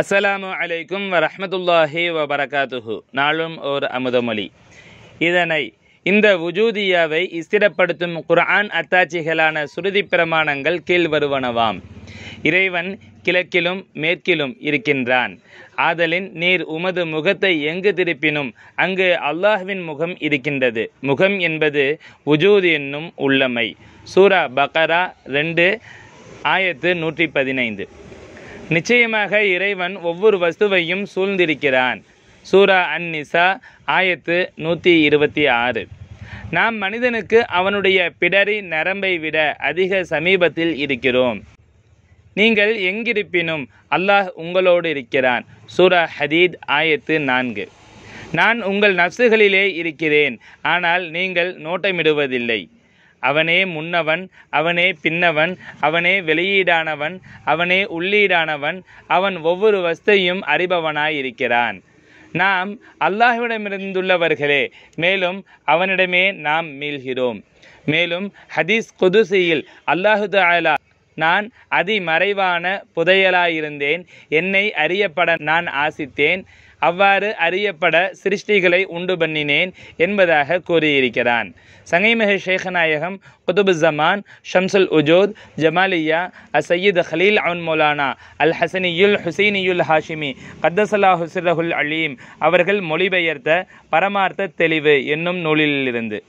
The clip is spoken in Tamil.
அஸ்ஸலாமு அலைக்கும் வ வபரகாத்துஹு நாளும் ஓர் அமுதமொழி இதனை இந்த உஜூதியாவை ஸ்திரப்படுத்தும் குர்ஆன் அத்தாட்சிகளான சுருதி பிரமாணங்கள் கீழ் வருவனவாம் இறைவன் கிழக்கிலும் மேற்கிலும் இருக்கின்றான் ஆதலின் நீர் உமது முகத்தை எங்கு திருப்பினும் அங்கு அல்லாஹ்வின் முகம் இருக்கின்றது முகம் என்பது உஜூத் என்னும் உள்ளமை சூரா பகரா ரெண்டு ஆயத்து நூற்றி பதினைந்து நிச்சயமாக இறைவன் ஒவ்வொரு வஸ்துவையும் சூழ்ந்திருக்கிறான் சூரா அன் நிசா ஆயத்து நூற்றி இருபத்தி ஆறு நாம் மனிதனுக்கு அவனுடைய பிடரி நரம்பை விட அதிக சமீபத்தில் இருக்கிறோம் நீங்கள் எங்கிருப்பினும் அல்லாஹ் உங்களோடு இருக்கிறான் சூரா ஹதீத் ஆயத்து நான்கு நான் உங்கள் நப்சுகளிலே இருக்கிறேன் ஆனால் நீங்கள் நோட்டமிடுவதில்லை அவனே முன்னவன் அவனே பின்னவன் அவனே வெளியீடானவன் அவனே உள்ளீடானவன் அவன் ஒவ்வொரு வஸ்தையும் அறிபவனாயிருக்கிறான் நாம் அல்லாஹ்விடமிருந்துள்ளவர்களே மேலும் அவனிடமே நாம் மீள்கிறோம் மேலும் ஹதீஸ் குதுசியில் அல்லாஹுத தாலா நான் அதிமறைவான புதையலாயிருந்தேன் என்னை அறியப்பட நான் ஆசித்தேன் அவ்வாறு அறியப்பட சிருஷ்டிகளை உண்டு பண்ணினேன் என்பதாக கூறியிருக்கிறான் சங்கைமஹ சேகநாயகம் குதுபு ஜமான் ஷம்சுல் உஜோத் ஜமாலியா அசையீத் ஹலீல் அவன் மௌலானா அல் ஹசனியுல் ஹுசைனியுல் ஹாஷிமி கத்தசலா ஹுசிரஹுல் அலீம் அவர்கள் மொழிபெயர்த்த பரமார்த்த தெளிவு என்னும் நூலிலிருந்து